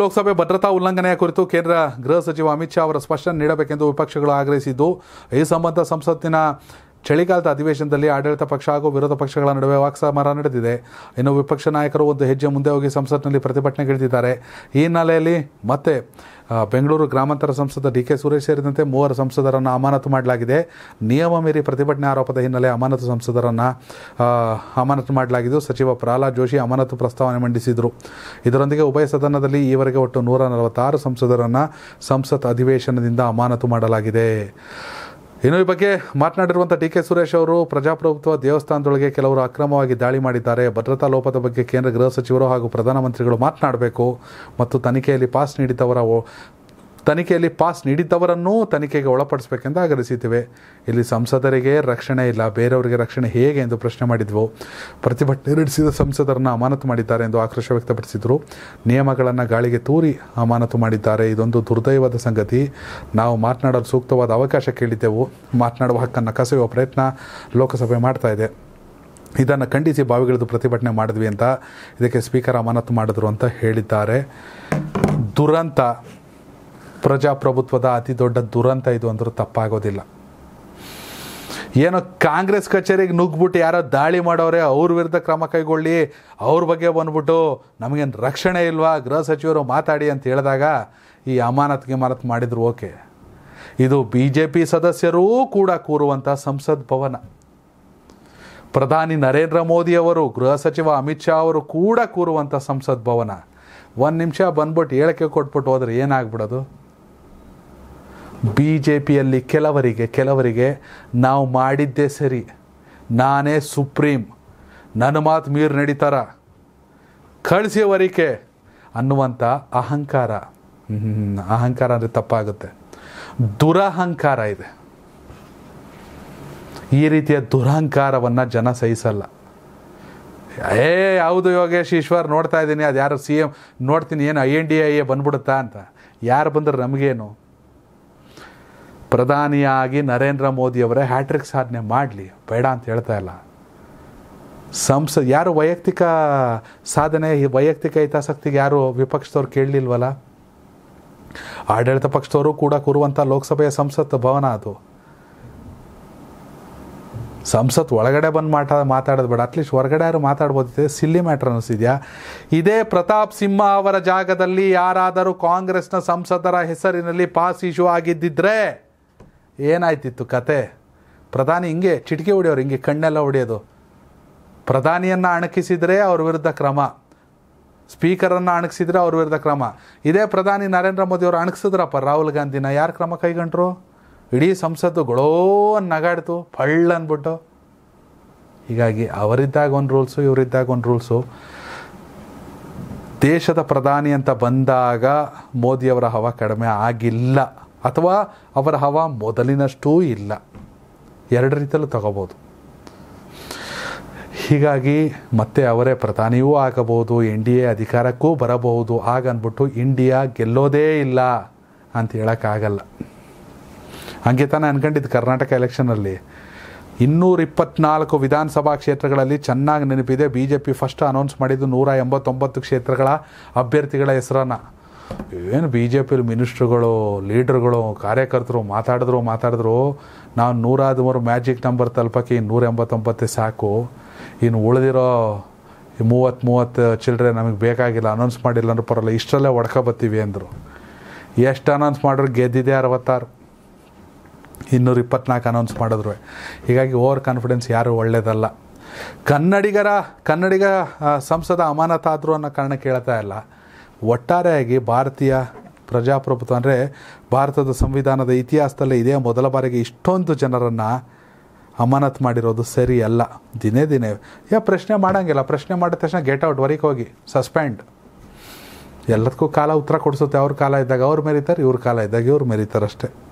ಲೋಕಸಭೆ ಭದ್ರತಾ ಉಲ್ಲಂಘನೆಯ ಕುರಿತು ಕೇಂದ್ರ ಗೃಹ ಸಚಿವ ಅಮಿತ್ ಶಾ ಅವರ ಸ್ಪಷ್ಟನೆ ನೀಡಬೇಕೆಂದು ವಿಪಕ್ಷಗಳು ಆಗ್ರಹಿಸಿದ್ದು ಈ ಸಂಬಂಧ ಸಂಸತ್ತಿನ ಚಳಿಗಾಲದ ಅಧಿವೇಶನದಲ್ಲಿ ಆಡಳಿತ ಪಕ್ಷ ಹಾಗೂ ವಿರೋಧ ಪಕ್ಷಗಳ ನಡುವೆ ವಾಕ್ಸಮರ ನಡೆದಿದೆ ಇನ್ನು ವಿಪಕ್ಷ ನಾಯಕರು ಒಂದು ಹೆಜ್ಜೆ ಮುಂದೆ ಹೋಗಿ ಸಂಸತ್ನಲ್ಲಿ ಪ್ರತಿಭಟನೆಗಿಳಿದಿದ್ದಾರೆ ಈ ಹಿನ್ನೆಲೆಯಲ್ಲಿ ಮತ್ತೆ ಬೆಂಗಳೂರು ಗ್ರಾಮಾಂತರ ಸಂಸದ ಡಿ ಕೆ ಸುರೇಶ್ ಸೇರಿದಂತೆ ಮೂವರು ಸಂಸದರನ್ನು ಅಮಾನತು ಮಾಡಲಾಗಿದೆ ನಿಯಮ ಮೀರಿ ಪ್ರತಿಭಟನೆ ಆರೋಪದ ಹಿನ್ನೆಲೆ ಅಮಾನತು ಸಂಸದರನ್ನು ಅಮಾನತು ಮಾಡಲಾಗಿದ್ದು ಸಚಿವ ಪ್ರಹ್ಲಾದ್ ಜೋಶಿ ಅಮಾನತು ಪ್ರಸ್ತಾವನೆ ಮಂಡಿಸಿದರು ಇದರೊಂದಿಗೆ ಉಭಯ ಸದನದಲ್ಲಿ ಈವರೆಗೆ ಒಟ್ಟು ನೂರ ನಲವತ್ತಾರು ಸಂಸದರನ್ನು ಸಂಸತ್ ಅಧಿವೇಶನದಿಂದ ಅಮಾನತು ಮಾಡಲಾಗಿದೆ ಇನ್ನು ಈ ಬಗ್ಗೆ ಮಾತನಾಡಿರುವಂಥ ಡಿ ಕೆ ಸುರೇಶ್ ಅವರು ಪ್ರಜಾಪ್ರಭುತ್ವ ದೇವಸ್ಥಾನದೊಳಗೆ ಕೆಲವರು ಅಕ್ರಮವಾಗಿ ದಾಳಿ ಮಾಡಿದ್ದಾರೆ ಭದ್ರತಾ ಲೋಪದ ಬಗ್ಗೆ ಕೇಂದ್ರ ಗೃಹ ಸಚಿವರು ಹಾಗೂ ಪ್ರಧಾನಮಂತ್ರಿಗಳು ಮಾತನಾಡಬೇಕು ಮತ್ತು ತನಿಖೆಯಲ್ಲಿ ಪಾಸ್ ನೀಡಿದ್ದವರ ತನಿಖೆಯಲ್ಲಿ ಪಾಸ್ ನೀಡಿದ್ದವರನ್ನೂ ತನಿಖೆಗೆ ಒಳಪಡಿಸಬೇಕೆಂದು ಆಗ್ರಹಿಸುತ್ತೇವೆ ಇಲ್ಲಿ ಸಂಸದರಿಗೆ ರಕ್ಷಣೆ ಇಲ್ಲ ಬೇರೆಯವರಿಗೆ ರಕ್ಷಣೆ ಹೇಗೆ ಎಂದು ಪ್ರಶ್ನೆ ಮಾಡಿದ್ವು ಪ್ರತಿಭಟನೆ ನಡೆಸಿದ ಸಂಸದರನ್ನು ಅಮಾನತು ಮಾಡಿದ್ದಾರೆ ಎಂದು ಆಕ್ರೋಶ ವ್ಯಕ್ತಪಡಿಸಿದರು ನಿಯಮಗಳನ್ನು ಗಾಳಿಗೆ ತೂರಿ ಅಮಾನತು ಮಾಡಿದ್ದಾರೆ ಇದೊಂದು ದುರ್ದೈವದ ಸಂಗತಿ ನಾವು ಮಾತನಾಡಲು ಸೂಕ್ತವಾದ ಅವಕಾಶ ಕೇಳಿದ್ದೆವು ಮಾತನಾಡುವ ಹಕ್ಕನ್ನು ಕಸೆಯುವ ಪ್ರಯತ್ನ ಲೋಕಸಭೆ ಮಾಡ್ತಾ ಇದೆ ಇದನ್ನು ಖಂಡಿಸಿ ಬಾವಿಗಿಳಿದು ಪ್ರತಿಭಟನೆ ಮಾಡಿದ್ವಿ ಅಂತ ಇದಕ್ಕೆ ಸ್ಪೀಕರ್ ಅಮಾನತು ಮಾಡಿದ್ರು ಅಂತ ಹೇಳಿದ್ದಾರೆ ದುರಂತ ಪ್ರಜಾಪ್ರಭುತ್ವದ ಅತಿ ದೊಡ್ಡ ದುರಂತ ಇದು ಅಂದರೂ ತಪ್ಪಾಗೋದಿಲ್ಲ ಏನೋ ಕಾಂಗ್ರೆಸ್ ಕಚೇರಿಗೆ ನುಗ್ಬಿಟ್ಟು ಯಾರೋ ದಾಳಿ ಮಾಡೋರೆ ಅವ್ರ ವಿರುದ್ಧ ಕ್ರಮ ಕೈಗೊಳ್ಳಿ ಅವ್ರ ಬಗ್ಗೆ ಬಂದ್ಬಿಟ್ಟು ನಮಗೇನು ರಕ್ಷಣೆ ಇಲ್ವಾ ಗೃಹ ಸಚಿವರು ಮಾತಾಡಿ ಅಂತ ಹೇಳಿದಾಗ ಈ ಅಮಾನತ್ ಗಿಮಾನತ್ ಮಾಡಿದ್ರು ಓಕೆ ಇದು ಬಿ ಜೆ ಪಿ ಸದಸ್ಯರೂ ಕೂಡ ಕೂರುವಂಥ ಸಂಸತ್ ಭವನ ಪ್ರಧಾನಿ ನರೇಂದ್ರ ಮೋದಿಯವರು ಗೃಹ ಸಚಿವ ಅಮಿತ್ ಶಾ ಅವರು ಕೂಡ ಕೂರುವಂಥ ಸಂಸತ್ ಭವನ ಒಂದು ನಿಮಿಷ ಬಂದ್ಬಿಟ್ಟು ಹೇಳಿಕೆ ಕೊಟ್ಬಿಟ್ಟು ಹೋದ್ರೆ ಏನಾಗ್ಬಿಡೋದು ಬಿ ಜೆ ಪಿಯಲ್ಲಿ ಕೆಲವರಿಗೆ ಕೆಲವರಿಗೆ ನಾವು ಮಾಡಿದ್ದೇ ಸರಿ ನಾನೇ ಸುಪ್ರೀಂ ನನ್ನ ಮಾತು ಮೀರು ನಡೀತಾರ ಕಳಿಸಿವರಿಕೆ ಅನ್ನುವಂಥ ಅಹಂಕಾರ ಅಹಂಕಾರ ಅಂದರೆ ತಪ್ಪಾಗುತ್ತೆ ದುರಹಂಕಾರ ಇದೆ ಈ ರೀತಿಯ ದುರಹಂಕಾರವನ್ನು ಜನ ಸಹಿಸಲ್ಲ ಏ ಯಾವುದು ಯೋಗೇಶ್ ಈಶ್ವರ್ ನೋಡ್ತಾ ಇದ್ದೀನಿ ಅದು ಯಾರು ಸಿ ಎಂ ನೋಡ್ತೀನಿ ಏನು I N D I A ಬಂದ್ಬಿಡುತ್ತಾ ಅಂತ ಯಾರು ಬಂದ್ರೆ ನಮಗೇನು ಪ್ರಧಾನಿಯಾಗಿ ನರೇಂದ್ರ ಮೋದಿಯವರೇ ಹ್ಯಾಟ್ರಿಕ್ ಸಾಧನೆ ಮಾಡಲಿ ಬೇಡ ಅಂತ ಹೇಳ್ತಾ ಇಲ್ಲ ಸಂಸ ಯಾರು ವೈಯಕ್ತಿಕ ಸಾಧನೆ ವೈಯಕ್ತಿಕ ಹಿತಾಸಕ್ತಿಗೆ ಯಾರು ವಿಪಕ್ಷದವ್ರು ಕೇಳಲಿಲ್ವಲ್ಲ ಆಡಳಿತ ಪಕ್ಷದವರು ಕೂಡ ಕೂರುವಂಥ ಲೋಕಸಭೆಯ ಸಂಸತ್ ಭವನ ಅದು ಸಂಸತ್ ಒಳಗಡೆ ಬಂದು ಮಾಟ ಮಾತಾಡೋದು ಬೇಡ ಅಟ್ಲೀಸ್ಟ್ ಹೊರಗಡೆ ಯಾರು ಮಾತಾಡ್ಬೋದಿದೆ ಸಿಲ್ಲಿ ಮ್ಯಾಟ್ರ್ ಅನ್ನಿಸಿದ್ಯಾ ಇದೇ ಪ್ರತಾಪ್ ಸಿಂಹ ಅವರ ಜಾಗದಲ್ಲಿ ಯಾರಾದರೂ ಕಾಂಗ್ರೆಸ್ನ ಸಂಸದರ ಹೆಸರಿನಲ್ಲಿ ಪಾಸ್ ಇಶ್ಯೂ ಆಗಿದ್ದಿದ್ರೆ ಏನಾಯ್ತಿತ್ತು ಕತೆ ಪ್ರಧಾನಿ ಹಿಂಗೆ ಚಿಟಿಕೆ ಹೊಡೆಯೋರು ಹಿಂಗೆ ಕಣ್ಣೆಲ್ಲ ಹೊಡೆಯೋದು ಪ್ರಧಾನಿಯನ್ನು ಅಣಕಿಸಿದರೆ ಅವ್ರ ವಿರುದ್ಧ ಕ್ರಮ ಸ್ಪೀಕರನ್ನು ಅಣಕಿಸಿದರೆ ಅವ್ರ ವಿರುದ್ಧ ಕ್ರಮ ಇದೇ ಪ್ರಧಾನಿ ನರೇಂದ್ರ ಮೋದಿಯವರು ಅಣಕಿಸಿದ್ರಪ್ಪ ರಾಹುಲ್ ಗಾಂಧಿನ ಯಾರು ಕ್ರಮ ಕೈಗೊಂಡ್ರು ಇಡೀ ಸಂಸತ್ತು ಗೊಳೋ ನಗಾಡ್ತು ಫಳ್ ಅಂದ್ಬಿಟ್ಟು ಹೀಗಾಗಿ ಅವರಿದ್ದಾಗ ಒಂದು ರೂಲ್ಸು ಇವರಿದ್ದಾಗ ಒಂದು ರೂಲ್ಸು ದೇಶದ ಪ್ರಧಾನಿ ಅಂತ ಬಂದಾಗ ಮೋದಿಯವರ ಹವಾ ಕಡಿಮೆ ಆಗಿಲ್ಲ ಅಥವಾ ಅವರ ಹವ ಮೊದಲಿನಷ್ಟೂ ಇಲ್ಲ ಎರಡು ರೀತಿಯಲ್ಲೂ ತಗೋಬೋದು ಹೀಗಾಗಿ ಮತ್ತೆ ಅವರೇ ಪ್ರಧಾನಿಯೂ ಆಗಬಹುದು ಎನ್ ಡಿ ಎ ಅಧಿಕಾರಕ್ಕೂ ಬರಬಹುದು ಹಾಗನ್ಬಿಟ್ಟು ಇಂಡಿಯಾ ಗೆಲ್ಲೋದೇ ಇಲ್ಲ ಅಂತ ಹೇಳೋಕ್ಕಾಗಲ್ಲ ಹಂಗೆ ತಾನೇ ಅನ್ಕೊಂಡಿದ್ದು ಕರ್ನಾಟಕ ಎಲೆಕ್ಷನಲ್ಲಿ ಇನ್ನೂರ ಇಪ್ಪತ್ನಾಲ್ಕು ವಿಧಾನಸಭಾ ಕ್ಷೇತ್ರಗಳಲ್ಲಿ ಚೆನ್ನಾಗಿ ನೆನಪಿದೆ B J P first announce ಮಾಡಿದ್ದು ನೂರ ಎಂಬತ್ತೊಂಬತ್ತು ಕ್ಷೇತ್ರಗಳ ಅಭ್ಯರ್ಥಿಗಳ ಹೆಸರನ್ನು ಏನು ಬಿ ಜೆ ಪಿಲಿ ಮಿನಿಸ್ಟ್ರುಗಳು ಲೀಡ್ರ್ಗಳು ಕಾರ್ಯಕರ್ತರು ಮಾತಾಡಿದ್ರು ಮಾತಾಡಿದ್ರು ನಾವು ನೂರ ಮ್ಯಾಜಿಕ್ ನಂಬರ್ ತಲುಪಕ್ಕೆ ಇನ್ನು ನೂರ ಎಂಬತ್ತೊಂಬತ್ತೇ ಸಾಕು ಇನ್ನು ಉಳಿದಿರೋ ಮೂವತ್ತು ಮೂವತ್ತು ಚಿಲ್ಲರೆ ನಮಗೆ ಬೇಕಾಗಿಲ್ಲ ಅನೌನ್ಸ್ ಮಾಡಿಲ್ಲ ಅಂದ್ರೆ ಪರಲ್ಲ ಇಷ್ಟರಲ್ಲೇ ಬರ್ತೀವಿ ಅಂದರು ಎಷ್ಟು ಅನೌನ್ಸ್ ಮಾಡಿದ್ರು ಗೆದ್ದಿದೆ ಅರವತ್ತಾರು ಇನ್ನೂರು ಇಪ್ಪತ್ನಾಲ್ಕು ಅನೌನ್ಸ್ ಮಾಡಿದ್ರು ಹೀಗಾಗಿ ಓವರ್ ಕಾನ್ಫಿಡೆನ್ಸ್ ಯಾರೂ ಒಳ್ಳೇದಲ್ಲ ಕನ್ನಡಿಗರ ಕನ್ನಡಿಗ ಸಂಸದ ಅಮಾನತಾದರು ಅನ್ನೋ ಕಾರಣ ಕೇಳ್ತಾ ಇಲ್ಲ ಒಟ್ಟಾರೆಯಾಗಿ ಭಾರತೀಯ ಪ್ರಜಾಪ್ರಭುತ್ವ ಅಂದರೆ ಭಾರತದ ಸಂವಿಧಾನದ ಇತಿಹಾಸದಲ್ಲೇ ಇದೇ ಮೊದಲ ಬಾರಿಗೆ ಇಷ್ಟೊಂದು ಜನರನ್ನು ಅಮಾನತ್ ಮಾಡಿರೋದು ಸರಿ ಅಲ್ಲ ದಿನೇ ದಿನೇ ಯಾ ಪ್ರಶ್ನೆ ಮಾಡೋಂಗಿಲ್ಲ ಪ್ರಶ್ನೆ ಮಾಡಿದ ತಕ್ಷಣ ಗೆಟ್ ಔಟ್ ವರಿಗೆ ಹೋಗಿ ಸಸ್ಪೆಂಡ್ ಎಲ್ಲದಕ್ಕೂ ಕಾಲ ಉತ್ತರ ಕೊಡಿಸುತ್ತೆ ಅವ್ರ ಕಾಲ ಇದ್ದಾಗ ಅವ್ರು ಮೆರೀತಾರೆ ಇವ್ರ ಕಾಲ ಇದ್ದಾಗ ಇವ್ರು ಮೆರೀತಾರಷ್ಟೇ